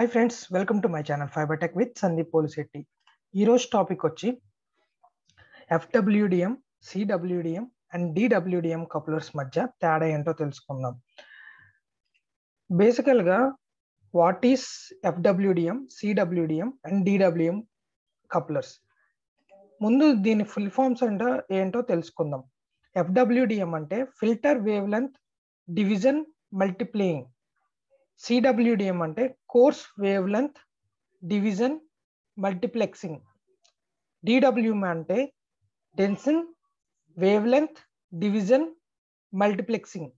high friends welcome to my channel fibre tech with Sandeep Polisetty ఈరోజు topic వచ్చి ఎఫ్డబ్ల్యూడిఎం CWDM and DWDM కపులర్స్ మధ్య తేడా ఏంటో తెలుసుకుందాం బేసికల్గా what is FWDM CWDM and DWM couplers ముందు దీని ఫుల్ ఫామ్స్ అంటే ఏంటో తెలుసుకుందాం ఎఫ్డబ్ల్యూడిఎం అంటే filter wavelength division multiplexing CWDM అంటే coarse wavelength division multiplexing DWM అంటే dense wavelength division multiplexing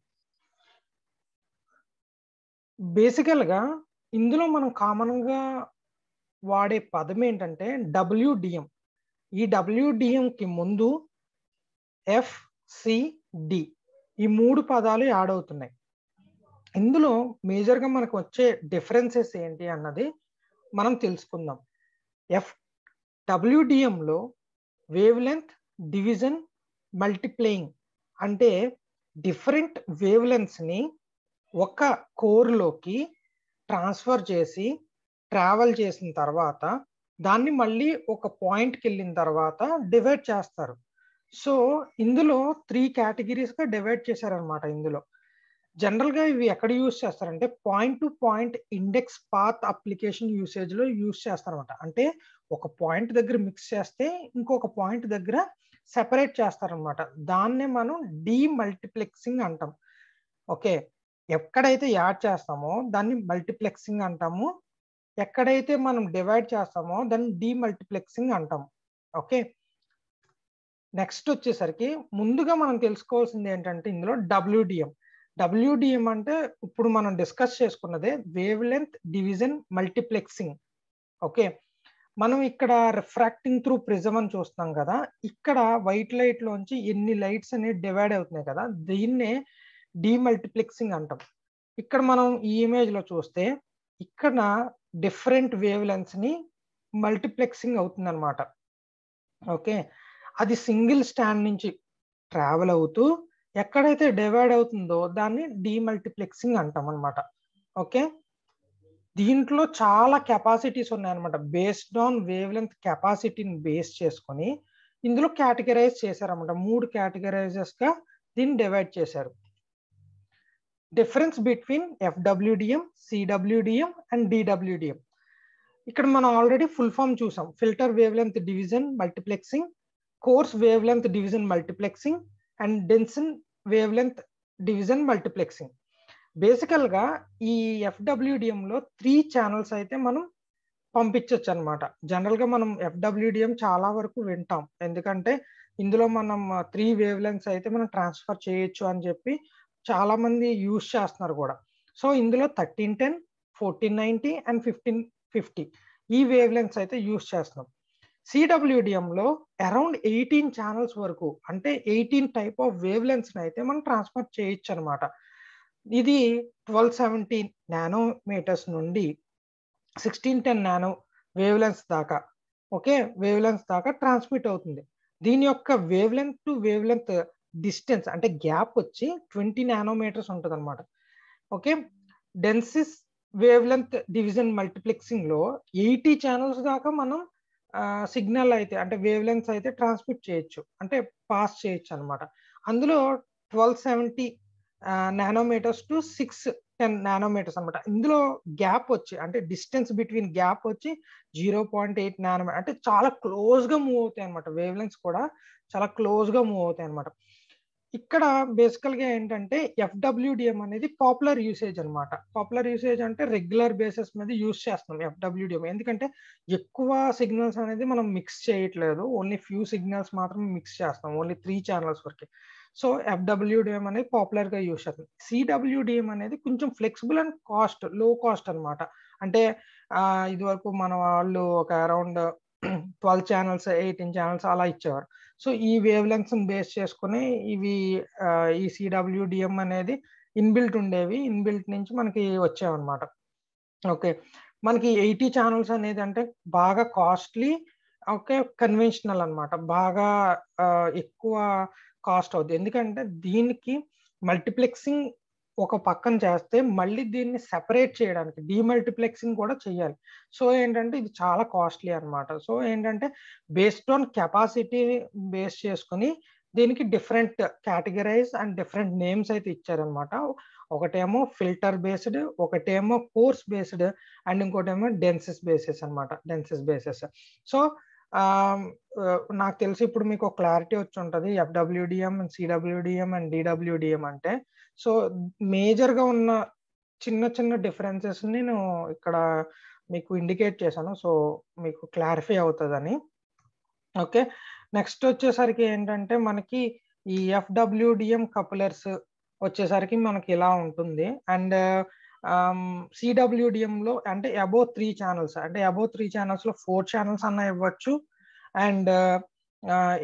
బేసికల్గా ఇందులో మనం కామన్గా వాడే పదం ఏంటంటే డబ్ల్యూడిఎం ఈ డబ్ల్యూడిఎంకి ముందు ఎఫ్సిడి ఈ మూడు పదాలు యాడ్ అవుతున్నాయి ఇందులో మేజర్గా మనకు వచ్చే డిఫరెన్సెస్ ఏంటి అన్నది మనం తెలుసుకుందాం ఎఫ్ డబ్ల్యూడిఎంలో వేవ్ లెంత్ డివిజన్ మల్టిప్లేయింగ్ అంటే డిఫరెంట్ వేవ్ లెంత్స్ని ఒక కోర్లోకి ట్రాన్స్ఫర్ చేసి ట్రావెల్ చేసిన తర్వాత దాన్ని మళ్ళీ ఒక పాయింట్కి వెళ్ళిన తర్వాత డివైడ్ చేస్తారు సో ఇందులో త్రీ కేటగిరీస్గా డివైడ్ చేశారనమాట ఇందులో జనరల్గా ఇవి ఎక్కడ యూస్ చేస్తారంటే point to point index path application యూసేజ్లో యూస్ చేస్తారనమాట అంటే ఒక పాయింట్ దగ్గర మిక్స్ చేస్తే ఇంకొక పాయింట్ దగ్గర సెపరేట్ చేస్తారనమాట దాన్నే మనం మల్టీప్లెక్సింగ్ అంటాం ఓకే ఎక్కడైతే యాడ్ చేస్తామో దాన్ని మల్టీప్లెక్సింగ్ అంటాము ఎక్కడైతే మనం డివైడ్ చేస్తామో దాన్ని డీ మల్టీప్లెక్సింగ్ అంటాం ఓకే నెక్స్ట్ వచ్చేసరికి ముందుగా మనం తెలుసుకోవాల్సింది ఏంటంటే ఇందులో డబ్ల్యూడిఎం డబ్ల్యూడిఎం అంటే ఇప్పుడు మనం డిస్కస్ చేసుకున్నదే wavelength division multiplexing okay మనం ఇక్కడ రిఫ్రాక్టింగ్ త్రూ ప్రిజం అని చూస్తున్నాం కదా ఇక్కడ వైట్ లైట్ లోంచి ఎన్ని లైట్స్ అనేవి డివైడ్ అవుతున్నాయి కదా దీన్నే డిమల్టిప్లెక్సింగ్ అంటాం ఇక్కడ మనం ఈ ఇమేజ్ లో చూస్తే ఇక్కడ డిఫరెంట్ వేవ్ లెన్స్ ని మల్టీప్లెక్సింగ్ అవుతుంది అనమాట ఓకే అది సింగిల్ స్టాండ్ నుంచి ట్రావెల్ అవుతూ ఎక్కడైతే డివైడ్ అవుతుందో దాన్ని డీమల్టిప్లెక్సింగ్ అంటాం అనమాట ఓకే దీంట్లో చాలా కెపాసిటీస్ ఉన్నాయన్నమాట బేస్డ్ ఆన్ వేవ్ లెంత్ కెపాసిటీని బేస్ చేసుకొని ఇందులో కేటగరైజ్ చేశారన్నమాట మూడు కేటగరైజెస్గా దీన్ని డివైడ్ చేశారు difference between FWDM CWDM and DWDM ఇక్కడ మనం ఆల్రెడీ ఫుల్ ఫామ్ చూసాం filter wavelength division multiplexing coarse wavelength division multiplexing and dense wavelength division multiplexing బేసికల్గా ఈ ఎఫ్డబ్ల్యూడిఎంలో త్రీ ఛానల్స్ అయితే మనం పంపించవచ్చు అనమాట జనరల్గా మనం ఎఫ్డబ్ల్యూడిఎం చాలా వరకు వింటాం ఎందుకంటే ఇందులో మనం త్రీ వేవ్ లెన్స్ అయితే మనం ట్రాన్స్ఫర్ చేయొచ్చు అని చెప్పి చాలామంది యూజ్ చేస్తున్నారు కూడా సో ఇందులో thirteen ten fourteen ninety and fifteen fifty ఈ వేవ్ లెన్స్ అయితే యూజ్ చేస్తున్నాం సిడబ్ల్యూడిఎంలో అరౌండ్ ఎయిటీన్ ఛానల్స్ వరకు అంటే ఎయిటీన్ టైప్ ఆఫ్ వేవ్ లెన్స్ని అయితే మనం ట్రాన్స్ఫర్ చేయొచ్చు అనమాట ఇది ట్వెల్వ్ సెవెంటీన్ నానోమీటర్స్ నుండి sixteen ten nano wavelengths దాకా ఓకే వేవ్ లెన్స్ దాకా ట్రాన్స్మిట్ అవుతుంది దీని యొక్క wavelength to wavelength distance అంటే గ్యాప్ వచ్చి ట్వంటీ నానోమీటర్స్ ఉంటుంది అనమాట okay dense wavelength division మల్టీప్లెక్సింగ్లో eighty channels దాకా మనం సిగ్నల్ అయితే అంటే వేవ్ లెన్స్ అయితే ట్రాన్స్మిట్ చేయొచ్చు అంటే పాస్ చేయొచ్చు అనమాట అందులో twelve seventy nanometres to six ten nanometres అనమాట ఇందులో గ్యాప్ వచ్చి అంటే డిస్టెన్స్ బిట్వీన్ గ్యాప్ వచ్చి జీరో పాయింట్ ఎయిట్ నానోమీటర్ అంటే చాలా క్లోజ్గా మూవ్ అవుతాయి అనమాట వేవ్ లెన్స్ కూడా చాలా క్లోజ్గా మూవ్ అవుతాయి అనమాట ఇక్కడ బేసికల్గా ఏంటంటే ఎఫ్డబ్ల్యూడిఎం అనేది పాపులర్ యూసేజ్ అనమాట పాపులర్ యూసేజ్ అంటే రెగ్యులర్ బేసిస్ మీద యూస్ చేస్తున్నాం ఎఫ్డబ్ల్యూడిఎం ఎందుకంటే ఎక్కువ సిగ్నల్స్ అనేది మనం మిక్స్ చేయట్లేదు ఓన్లీ ఫ్యూ సిగ్నల్స్ మాత్రం మిక్స్ చేస్తాం ఓన్లీ త్రీ ఛానల్స్ వరకు సో ఎఫ్డబ్ల్యూడిఎం అనేది పాపులర్గా యూస్ చేస్తాం సిడబ్ల్యూడిఎం అనేది కొంచెం flexible and cost low cost అనమాట అంటే ఇది వరకు మన వాళ్ళు ఒక around twelve channels eighteen channels అలా ఇచ్చేవారు సో ఈ వేవ్ లెంగ్త్స్ని బేస్ చేసుకుని ఇవి ఈ సిడబ్ల్యూడిఎం అనేది ఇన్బిల్ట్ ఉండేవి ఇన్బిల్ట్ నుంచి మనకి వచ్చేవన్నమాట ఓకే మనకి ఎయిటీ ఛానల్స్ అనేది అంటే బాగా కాస్ట్లీ ఓకే కన్వెన్షనల్ అనమాట బాగా ఎక్కువ కాస్ట్ అవుతుంది ఎందుకంటే దీనికి మల్టీప్లెక్సింగ్ ఒక పక్కన చేస్తే మళ్ళీ దీన్ని సెపరేట్ చేయడానికి డీమల్టిప్లెక్సింగ్ కూడా చేయాలి సో ఏంటంటే ఇది చాలా కాస్ట్లీ అనమాట సో ఏంటంటే బేస్డ్ ఆన్ కెపాసిటీని బేస్ చేసుకుని దీనికి different categorise and different names అయితే ఇచ్చారనమాట ఒకటేమో ఫిల్టర్ బేస్డ్ ఒకటేమో కోర్స్ బేస్డ్ అండ్ ఇంకోటేమో డెన్సిస్ బేసెస్ అనమాట డెన్సిస్ బేసెస్ సో నాకు తెలిసి ఇప్పుడు మీకు క్లారిటీ వచ్చి ఉంటుంది FWDM and CWDM and DWDM అంటే సో మేజర్గా ఉన్న చిన్న చిన్న డిఫరెన్సెస్ నేను ఇక్కడ మీకు ఇండికేట్ చేశాను సో మీకు క్లారిఫై అవుతుందని ఓకే నెక్స్ట్ వచ్చేసరికి ఏంటంటే మనకి ఈ ఎఫ్డబ్ల్యూడిఎం కపులర్స్ వచ్చేసరికి మనకి ఇలా ఉంటుంది అండ్ సిడబ్ల్యూడిఎంలో అంటే అబో త్రీ ఛానల్స్ అంటే అబో త్రీ ఛానల్స్లో ఫోర్ ఛానల్స్ అన్న ఇవ్వచ్చు అండ్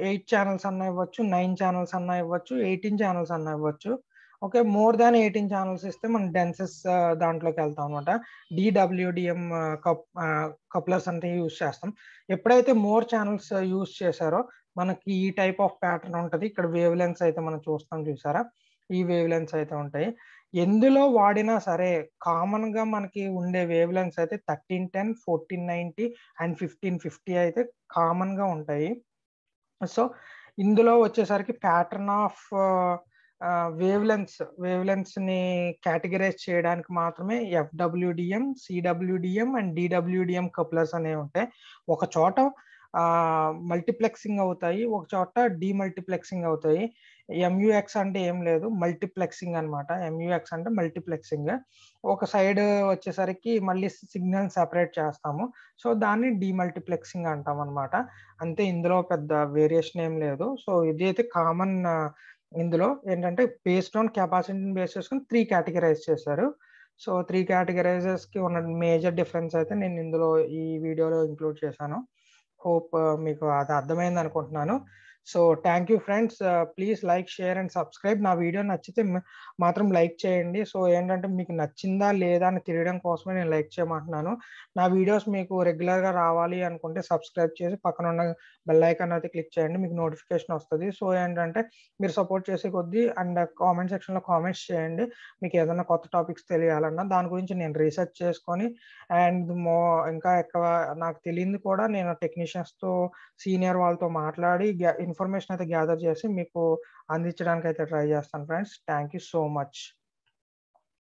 ఎయిట్ ఛానల్స్ అన్న ఇవ్వచ్చు నైన్ ఛానల్స్ అన్న ఇవ్వచ్చు ఎయిటీన్ ఛానల్స్ అన్న ఇవ్వచ్చు okay more than eighteen channels ఇస్తే మనం డెన్సెస్ దాంట్లోకి వెళ్తాం అనమాట డిడబ్ల్యూడిఎం కప్ కప్లర్స్ అంటే యూజ్ చేస్తాం ఎప్పుడైతే మోర్ ఛానల్స్ యూజ్ చేశారో మనకి ఈ టైప్ ఆఫ్ ప్యాటర్న్ ఉంటుంది ఇక్కడ వేవ్ లెన్స్ అయితే మనం చూస్తాం చూసారా ఈ వేవ్ లెన్స్ అయితే ఉంటాయి ఎందులో వాడినా సరే కామన్గా మనకి ఉండే వేవ్ లెన్స్ అయితే thirteen ten fourteen ninety and fifteen fifty అయితే కామన్గా ఉంటాయి సో ఇందులో వచ్చేసరికి pattern of wavelengths wavelengths ని కేటగిరైజ్ చేయడానికి మాత్రమే FWDM CWDM and DWDM couplers అనేవి ఉంటాయి ఒక చోట మల్టీప్లెక్సింగ్ అవుతాయి ఒక చోట డిమల్టీప్లెక్సింగ్ అవుతాయి ఎంయుఎక్స్ అంటే ఏం లేదు మల్టీప్లెక్సింగ్ అనమాట ఎంయుఎక్స్ అంటే మల్టీప్లెక్సింగ్ ఒక సైడ్ వచ్చేసరికి మళ్ళీ సిగ్నల్ సెపరేట్ చేస్తాము సో దాన్ని డిమల్టీప్లెక్సింగ్ అంటాం అనమాట అంతే ఇందులో పెద్ద వేరియేషన్ ఏం లేదు సో ఇది అయితే కామన్ ఇందులో ఏంటంటే బేస్డ్ ఆన్ కెపాసిటీని బేస్ చేసుకుని త్రీ కేటగిరైజ్ చేశారు సో త్రీ కి ఉన్న మేజర్ డిఫరెన్స్ అయితే నేను ఇందులో ఈ వీడియోలో ఇంక్లూడ్ చేశాను హోప్ uh, మీకు అది అర్థమైంది అనుకుంటున్నాను so thank you friends please like share and subscribe నా వీడియో నచ్చితే మాత్రం లైక్ చేయండి సో ఏంటంటే మీకు నచ్చిందా లేదా అని తెలియడం కోసమే నేను లైక్ చేయమంటున్నాను నా వీడియోస్ మీకు రెగ్యులర్గా రావాలి అనుకుంటే సబ్స్క్రైబ్ చేసి పక్కన ఉన్న బెల్ ఐకాన్ అయితే క్లిక్ చేయండి మీకు నోటిఫికేషన్ వస్తుంది సో ఏంటంటే మీరు సపోర్ట్ చేసే కొద్దీ అండ్ కామెంట్ సెక్షన్లో కామెంట్స్ చేయండి మీకు ఏదైనా కొత్త టాపిక్స్ తెలియాలన్నా దాని గురించి నేను రీసెర్చ్ చేసుకొని అండ్ మో ఇంకా ఎక్కువ నాకు తెలియంది కూడా నేను టెక్నీషియన్స్తో సీనియర్ వాళ్ళతో మాట్లాడి ఇన్ఫర్మేషన్ అయితే గ్యాదర్ చేసి మీకు అందించడానికి అయితే ట్రై చేస్తాను friends thank you so much